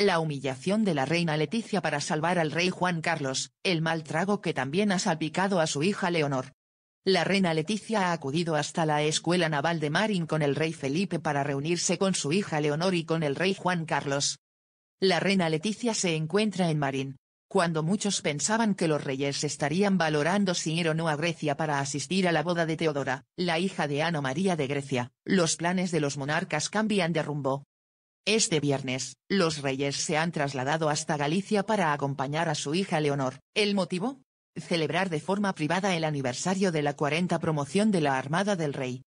la humillación de la reina Leticia para salvar al rey Juan Carlos, el mal trago que también ha salpicado a su hija Leonor. La reina Leticia ha acudido hasta la Escuela Naval de Marín con el rey Felipe para reunirse con su hija Leonor y con el rey Juan Carlos. La reina Leticia se encuentra en Marín. Cuando muchos pensaban que los reyes estarían valorando si ir o no a Grecia para asistir a la boda de Teodora, la hija de Ana María de Grecia, los planes de los monarcas cambian de rumbo. Este viernes, los reyes se han trasladado hasta Galicia para acompañar a su hija Leonor. ¿El motivo? Celebrar de forma privada el aniversario de la 40 promoción de la Armada del Rey.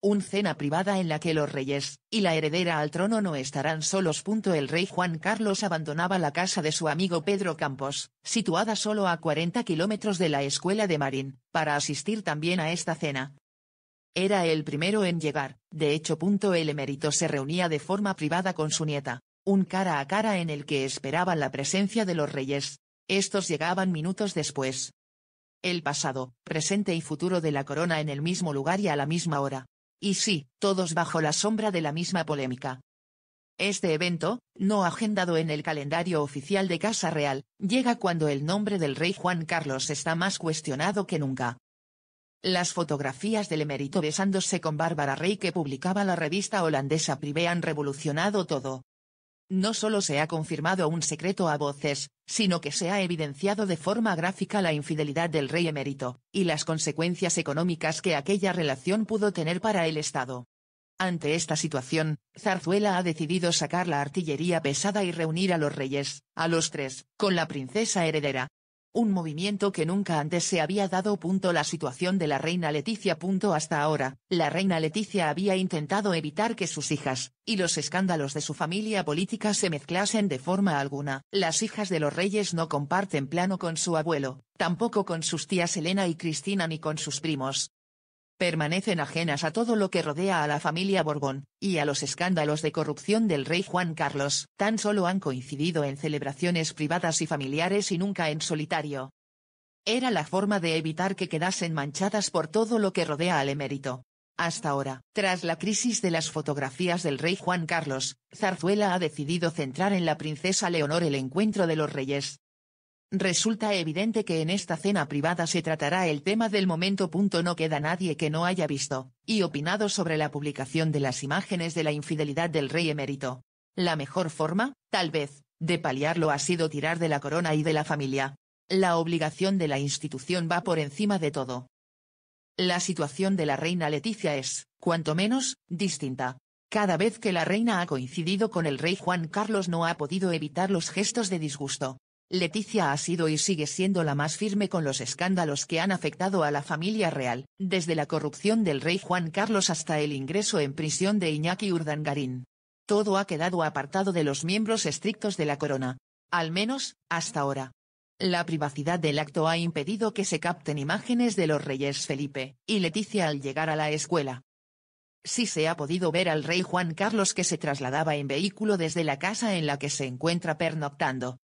Un cena privada en la que los reyes y la heredera al trono no estarán solos. El rey Juan Carlos abandonaba la casa de su amigo Pedro Campos, situada solo a 40 kilómetros de la escuela de Marín, para asistir también a esta cena, era el primero en llegar, de hecho. punto El emérito se reunía de forma privada con su nieta, un cara a cara en el que esperaban la presencia de los reyes. Estos llegaban minutos después. El pasado, presente y futuro de la corona en el mismo lugar y a la misma hora. Y sí, todos bajo la sombra de la misma polémica. Este evento, no agendado en el calendario oficial de Casa Real, llega cuando el nombre del rey Juan Carlos está más cuestionado que nunca. Las fotografías del emérito besándose con Bárbara Rey que publicaba la revista holandesa Privé han revolucionado todo. No solo se ha confirmado un secreto a voces, sino que se ha evidenciado de forma gráfica la infidelidad del rey emérito, y las consecuencias económicas que aquella relación pudo tener para el Estado. Ante esta situación, Zarzuela ha decidido sacar la artillería pesada y reunir a los reyes, a los tres, con la princesa heredera, un movimiento que nunca antes se había dado. punto La situación de la reina Leticia. punto Hasta ahora, la reina Leticia había intentado evitar que sus hijas, y los escándalos de su familia política se mezclasen de forma alguna. Las hijas de los reyes no comparten plano con su abuelo, tampoco con sus tías Elena y Cristina ni con sus primos, permanecen ajenas a todo lo que rodea a la familia Borbón, y a los escándalos de corrupción del rey Juan Carlos. Tan solo han coincidido en celebraciones privadas y familiares y nunca en solitario. Era la forma de evitar que quedasen manchadas por todo lo que rodea al emérito. Hasta ahora, tras la crisis de las fotografías del rey Juan Carlos, Zarzuela ha decidido centrar en la princesa Leonor el encuentro de los reyes, Resulta evidente que en esta cena privada se tratará el tema del momento. No queda nadie que no haya visto y opinado sobre la publicación de las imágenes de la infidelidad del rey emérito. La mejor forma, tal vez, de paliarlo ha sido tirar de la corona y de la familia. La obligación de la institución va por encima de todo. La situación de la reina Leticia es, cuanto menos, distinta. Cada vez que la reina ha coincidido con el rey Juan Carlos no ha podido evitar los gestos de disgusto, Leticia ha sido y sigue siendo la más firme con los escándalos que han afectado a la familia real, desde la corrupción del rey Juan Carlos hasta el ingreso en prisión de Iñaki Urdangarín. Todo ha quedado apartado de los miembros estrictos de la corona. Al menos, hasta ahora. La privacidad del acto ha impedido que se capten imágenes de los reyes Felipe y Leticia al llegar a la escuela. Sí se ha podido ver al rey Juan Carlos que se trasladaba en vehículo desde la casa en la que se encuentra pernoctando,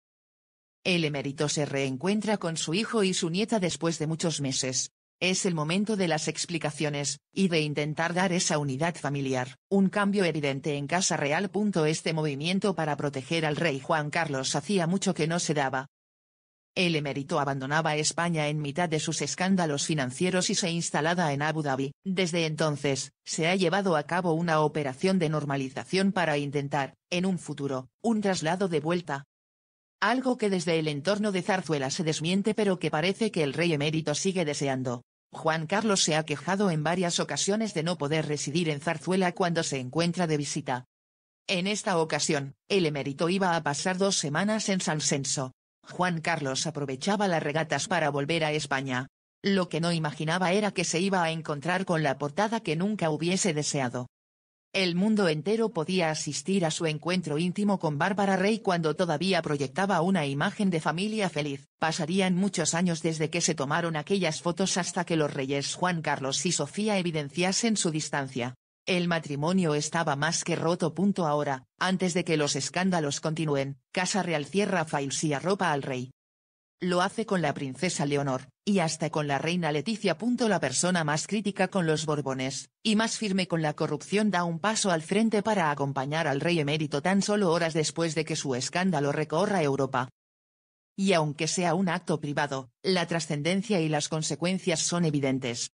el emérito se reencuentra con su hijo y su nieta después de muchos meses. Es el momento de las explicaciones, y de intentar dar esa unidad familiar, un cambio evidente en Casa Real. Este movimiento para proteger al rey Juan Carlos hacía mucho que no se daba. El emérito abandonaba España en mitad de sus escándalos financieros y se instalaba en Abu Dhabi. Desde entonces, se ha llevado a cabo una operación de normalización para intentar, en un futuro, un traslado de vuelta, algo que desde el entorno de Zarzuela se desmiente pero que parece que el rey emérito sigue deseando. Juan Carlos se ha quejado en varias ocasiones de no poder residir en Zarzuela cuando se encuentra de visita. En esta ocasión, el emérito iba a pasar dos semanas en San Censo. Juan Carlos aprovechaba las regatas para volver a España. Lo que no imaginaba era que se iba a encontrar con la portada que nunca hubiese deseado. El mundo entero podía asistir a su encuentro íntimo con Bárbara Rey cuando todavía proyectaba una imagen de familia feliz. Pasarían muchos años desde que se tomaron aquellas fotos hasta que los reyes Juan Carlos y Sofía evidenciasen su distancia. El matrimonio estaba más que roto. Punto ahora, antes de que los escándalos continúen, Casa Real cierra files y arropa al rey lo hace con la princesa Leonor, y hasta con la reina Leticia. La persona más crítica con los Borbones, y más firme con la corrupción da un paso al frente para acompañar al rey emérito tan solo horas después de que su escándalo recorra Europa. Y aunque sea un acto privado, la trascendencia y las consecuencias son evidentes.